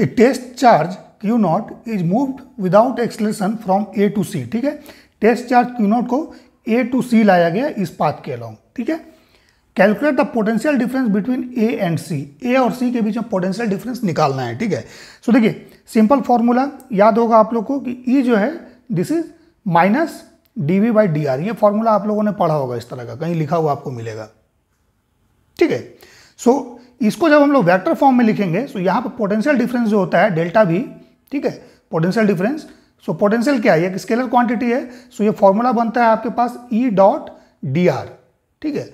A test charge q naught is moved without acceleration from A to C ठीक है test charge q not को ए to सी लाया गया इस पाथ के अलॉन्ग ठीक है calculate the potential difference between A and C A और सी के बीच में पोटेंशियल डिफरेंस निकालना है ठीक है सो so, देखिए सिंपल फॉर्मूला याद होगा आप लोग को कि ई e जो है this is minus d V by d r ये फॉर्मूला आप लोगों ने पढ़ा होगा इस तरह का कहीं लिखा हुआ आपको मिलेगा ठीक है सो so, इसको जब हम लोग वैक्टर फॉर्म में लिखेंगे सो यहाँ पर पोटेंशियल डिफरेंस जो होता है डेल्टा भी ठीक है पोटेंशियल डिफरेंस सो पोटेंशियल क्या है एक स्केलर क्वांटिटी है सो ये फॉर्मूला बनता है आपके पास ई डॉट डी आर ठीक है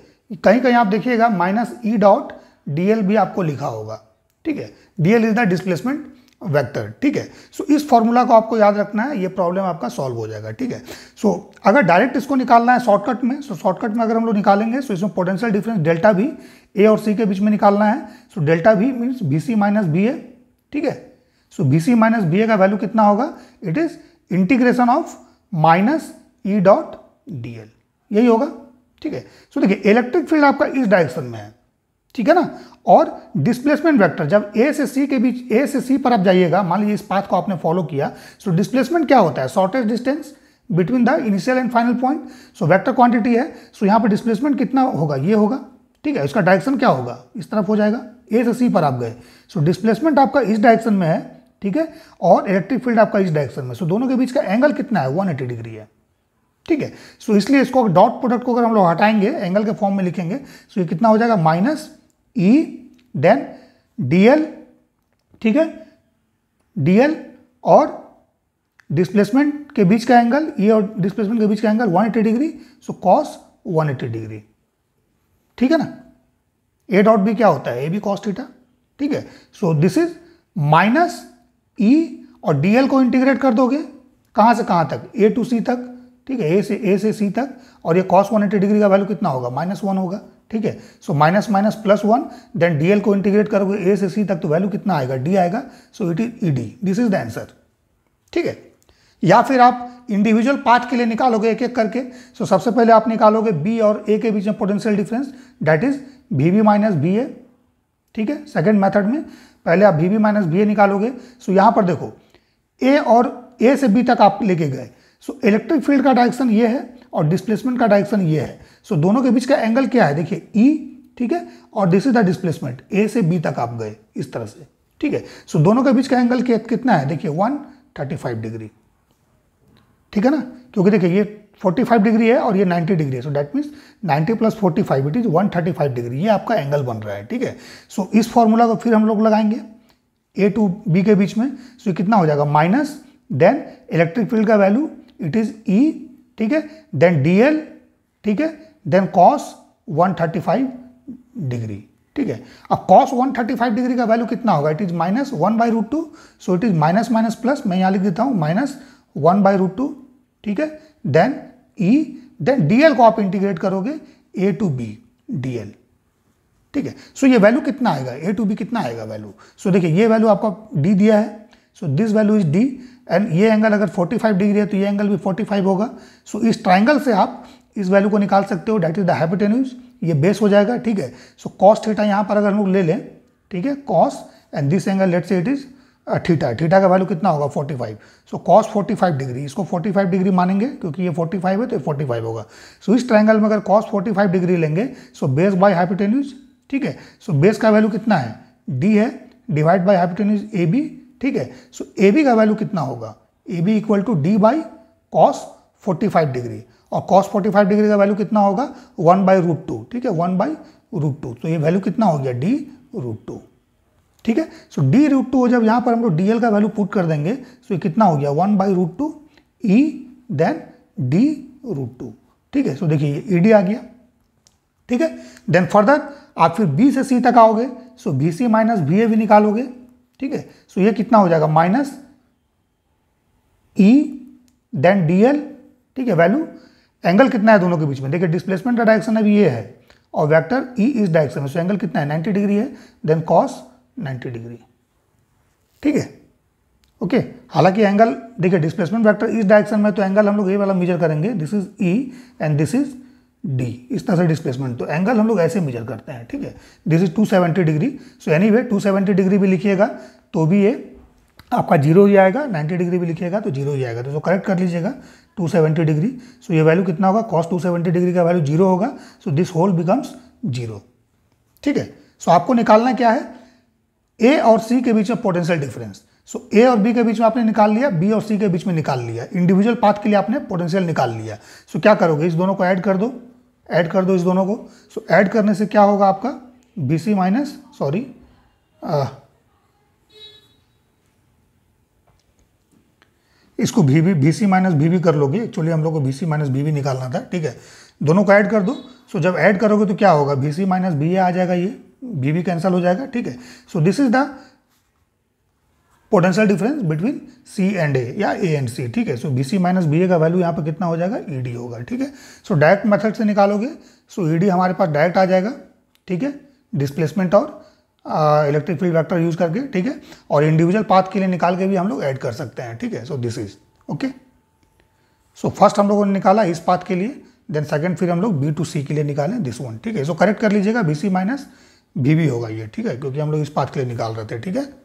कहीं कहीं आप देखिएगा minus E dot d l भी आपको लिखा होगा ठीक है d l is the displacement vector ठीक है सो इस फॉर्मूला को आपको याद रखना है ये प्रॉब्लम आपका सॉल्व हो जाएगा ठीक है सो अगर डायरेक्ट इसको निकालना है शॉर्टकट में सो शॉर्टकट में अगर हम लोग निकालेंगे सो इसमें पोटेंशियल डिफरेंस डेल्टा भी ए और सी के बीच में निकालना है सो डेल्टा भी means B C minus B A ठीक है सो बी सी माइनस बी ए का वैल्यू कितना होगा it is integration of minus E dot d l यही होगा ठीक है सो देखिए इलेक्ट्रिक फील्ड आपका इस डायरेक्शन में है ठीक है ना और डिस्प्लेसमेंट वेक्टर जब ए से सी के बीच ए से सी पर आप जाइएगा मान लीजिए इस पाथ को आपने फॉलो किया सो डिस्प्लेसमेंट क्या होता है shortest distance between the initial and final point so vector quantity है सो so यहाँ पर डिस्प्लेसमेंट कितना होगा ये होगा ठीक है इसका डायरेक्शन क्या होगा इस तरफ हो जाएगा ए से सी पर आप गए सो so, डिस्प्लेसमेंट आपका इस डायरेक्शन में है ठीक है और इलेक्ट्रिक फील्ड आपका इस डायरेक्शन में सो so, दोनों के बीच का एंगल कितना है वन डिग्री है ठीक है सो so, इसलिए इसको डॉट प्रोडक्ट को अगर हम लोग हटाएंगे एंगल के फॉर्म में लिखेंगे सो so, ये कितना हो जाएगा माइनस ई देन डीएल ठीक है डीएल और डिस्प्लेसमेंट के बीच का एंगल ई e और डिस्प्लेसमेंट के बीच का angle 180 degree so cos 180 degree ठीक है ना ए डॉट बी क्या होता है ए बी कॉस थीटा ठीक है so this is minus E और डीएल को इंटीग्रेट कर दोगे कहाँ से कहाँ तक ए टू सी तक ठीक है ए से ए से सी तक और ये कॉस 180 डिग्री का वैल्यू कितना होगा माइनस वन होगा ठीक है so minus minus plus one then d को इंटीग्रेट करोगे ए से सी तक तो वैल्यू कितना आएगा डी आएगा so it is E d this is the answer ठीक है या फिर आप इंडिविजुअल पार्ट के लिए निकालोगे एक एक करके सो so, सबसे पहले आप निकालोगे बी और ए के बीच में potential difference that is V V minus B A ठीक है सेकेंड मैथड में पहले आप V V minus B A निकालोगे सो so, यहाँ पर देखो ए और ए से बी तक आप लेके गए सो इलेक्ट्रिक फील्ड का डायरेक्शन ये है और डिस्प्लेसमेंट का डायरेक्शन ये है सो so, दोनों के बीच का एंगल क्या है देखिए ई e, ठीक है और this is the displacement A से बी तक आप गए इस तरह से ठीक है सो so, दोनों के बीच का एंगल कितना है देखिए वन थर्टी फाइव डिग्री ठीक है ना क्योंकि देखिए ये 45 डिग्री है और ये 90 डिग्री है so that means 90 plus 45 it is one degree ये आपका एंगल बन रहा है ठीक है सो इस फॉर्मूला को फिर हम लोग लगाएंगे ए टू बी के बीच में सो so, कितना हो जाएगा माइनस देन इलेक्ट्रिक फील्ड का वैल्यू इट इज ई ठीक है देन डी एल ठीक है देन कॉस 135 डिग्री ठीक है अब कॉस 135 डिग्री का वैल्यू कितना होगा it is minus one by root two so it is minus minus plus मैं यहाँ लिख देता हूँ minus one by root two ठीक है देन ई देन डीएल को आप इंटीग्रेट करोगे ए टू बी डीएल ठीक है सो so, ये वैल्यू कितना आएगा ए टू बी कितना आएगा वैल्यू सो so, देखिए ये वैल्यू आपका डी दिया है so this value is d and ये एंगल अगर 45 डिग्री है तो ये एंगल भी 45 होगा सो so, इस ट्राइंगल से आप इस वैल्यू को निकाल सकते हो डैट इज द हैबिटेन्यूज ये बेस हो जाएगा ठीक है सो कॉस थीटा यहाँ पर अगर हम लोग ले लें ठीक है cos and this angle let say it is theta theta का वैल्यू कितना होगा 45 सो कॉस 45 डिग्री इसको 45 डिग्री मानेंगे क्योंकि ये 45 है तो ये 45 होगा सो so, इस ट्राइंगल में अगर कॉस 45 डिग्री लेंगे सो बेस बाय हाइपोटेन्यूज ठीक है सो बेस का वैल्यू कितना है डी है divide by hypotenuse A B ठीक है सो ए बी का वैल्यू कितना होगा A B equal to d by cos forty five degree और कॉस फोर्टी फाइव डिग्री का वैल्यू कितना होगा वन बाई रूट टू ठीक है वन बाई रूट टू तो ये वैल्यू कितना हो गया डी रूट टू ठीक है सो डी रूट टू जब यहाँ पर हम लोग डी एल का वैल्यू पुट कर देंगे सो तो ये कितना हो गया one by root two E then d root two ठीक है सो देखिए ई डी e आ गया ठीक है देन फर्दर आप फिर बी से सी तक आओगे so B C minus B A भी निकालोगे ठीक है सो ये कितना हो जाएगा minus E then d l ठीक है वैल्यू एंगल कितना है दोनों के बीच में देखिए डिस्प्लेसमेंट का डायरेक्शन अभी ये है और वेक्टर ई e इस डायरेक्शन में सो एंगल कितना है 90 डिग्री है देन कॉस 90 डिग्री ठीक है ओके हालांकि एंगल देखिए डिस्प्लेसमेंट वेक्टर इस डायरेक्शन में तो एंगल हम लोग ये वाला मेजर करेंगे this is E and this is d इस तरह से डिस्प्लेसमेंट तो एंगल हम लोग ऐसे मेजर करते हैं ठीक है this is 270 degree so any way 270 degree भी लिखिएगा तो भी ये आपका जीरो ही आएगा 90 डिग्री भी लिखिएगा तो जीरो ही आएगा तो करेक्ट कर लीजिएगा 270 डिग्री सो ये वैल्यू कितना होगा कॉस 270 डिग्री का वैल्यू जीरो होगा so this whole becomes zero ठीक है सो आपको निकालना क्या है ए और सी के बीच में पोटेंशियल डिफरेंस सो ए और बी के बीच में आपने निकाल लिया बी और सी के बीच में निकाल लिया इंडिविजुअल पाथ के लिए आपने पोटेंशियल निकाल लिया सो so, क्या करोगे इस दोनों को ऐड कर दो ऐड कर दो इस दोनों को सो so, ऐड करने से क्या होगा आपका बी सी माइनस सॉरी इसको भी भी बी सी माइनस भी भी कर लोगे एक्चुअली हम लोग को बी सी माइनस भी भी निकालना था ठीक है दोनों को ऐड कर दो सो so, जब ऐड करोगे तो क्या होगा बी सी माइनस बी आ जाएगा ये बी भी कैंसिल हो जाएगा ठीक है so this is the potential difference between C and A या ए एंड सी ठीक है सो बी सी माइनस बी ए का वैल्यू यहाँ पर कितना हो जाएगा ई e डी होगा ठीक है सो डायरेक्ट मेथड से निकालोगे सो ई डी हमारे पास डायरेक्ट आ जाएगा ठीक है डिस्प्लेसमेंट और इलेक्ट्रिक फील्ड वैक्टर यूज करके ठीक है और इंडिविजुअल पाथ के लिए निकाल के भी हम लोग ऐड कर सकते हैं ठीक है so this is okay so first हम लोगों ने निकाला इस पाथ के लिए देन सेकेंड फिर हम लोग बी टू सी के लिए निकालें दिस वन ठीक है सो करेक्ट कर लीजिएगा बी सी माइनस बी होगा ये ठीक है क्योंकि हम लोग इस पाथ के लिए निकाल रहे थे ठीक है